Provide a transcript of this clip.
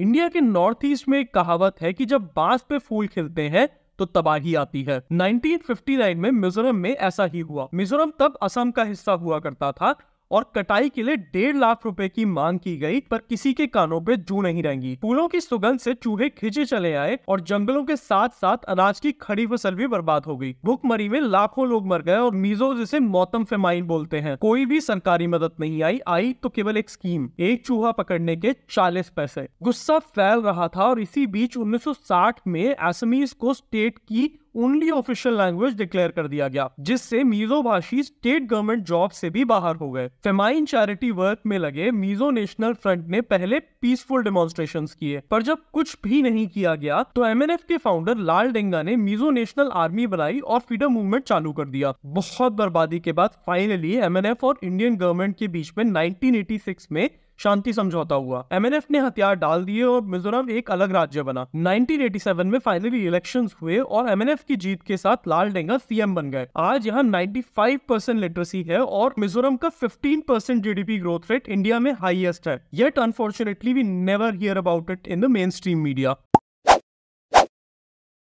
India के north east में एक कहावत है कि जब बांस पे फूल खिलते हैं तो तबाही आती है 1959 में मिजोरम में ऐसा ही हुआ मिजोरम तब असम का हिस्सा हुआ करता था और कटाई के लिए डेढ़ लाख रुपए की मांग की गई पर किसी के कानों पे जू नहीं रहेंगी फूलों की सुगंध से चूहे खिंचे चले आए और जंगलों के साथ साथ अनाज की खड़ी फसल भी बर्बाद हो गई भूखमरी में लाखों लोग मर गए और मीजो जिसे मौतम फेमाइन बोलते हैं कोई भी सरकारी मदद नहीं आई आई तो केवल एक स्कीम एक चूहा पकड़ने के चालीस पैसे गुस्सा फैल रहा था और इसी बीच उन्नीस में एसमीज को स्टेट की ओनली ऑफिशियल लैंग्वेज डिक्लेयर कर दिया गया जिससे मीजो भाषी स्टेट गवर्नमेंट जॉब से भी बाहर हो गए फेमाइन चैरिटी वर्क में लगे मीजो नेशनल फ्रंट ने पहले पीसफुल डेमोन्स्ट्रेशन किए पर जब कुछ भी नहीं किया गया तो एम के फाउंडर लाल डेंगा ने मीजो नेशनल आर्मी बनाई और फ्रीडम मूवमेंट चालू कर दिया बहुत बर्बादी के बाद फाइनली एम और इंडियन गवर्नमेंट के बीच में नाइनटीन में शांति समझौता हुआ एम ने हथियार डाल दिए और मिजोरम एक अलग राज्य बना 1987 में फाइनली इलेक्शन हुए और एम की जीत के साथ लाल डेंगा सीएम बन गए आज यहाँ फाइव परसेंट लिटरेसी है और मिजोरम का fifteen percent GDP growth rate India में हाईएस्ट है yet unfortunately we never hear about it in the mainstream media